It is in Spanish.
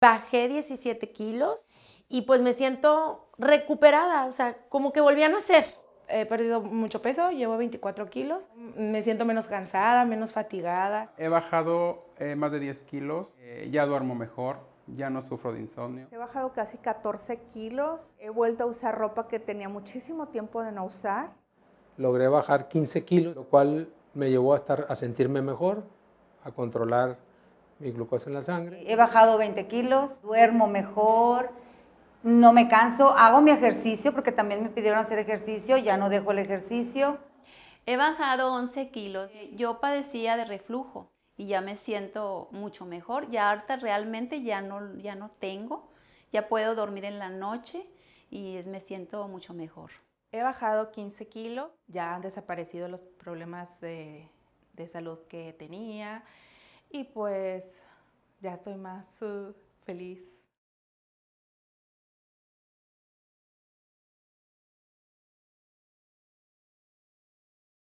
bajé 17 kilos y pues me siento recuperada, o sea, como que volví a nacer. He perdido mucho peso, llevo 24 kilos, me siento menos cansada, menos fatigada. He bajado eh, más de 10 kilos, eh, ya duermo mejor, ya no sufro de insomnio. He bajado casi 14 kilos, he vuelto a usar ropa que tenía muchísimo tiempo de no usar. Logré bajar 15 kilos, lo cual me llevó a, estar, a sentirme mejor, a controlar mi glucosa en la sangre. He bajado 20 kilos, duermo mejor, no me canso, hago mi ejercicio porque también me pidieron hacer ejercicio, ya no dejo el ejercicio. He bajado 11 kilos, eh, yo padecía de reflujo y ya me siento mucho mejor, ya harta realmente ya no, ya no tengo, ya puedo dormir en la noche y me siento mucho mejor. He bajado 15 kilos, ya han desaparecido los problemas de, de salud que tenía, y pues ya estoy más uh, feliz.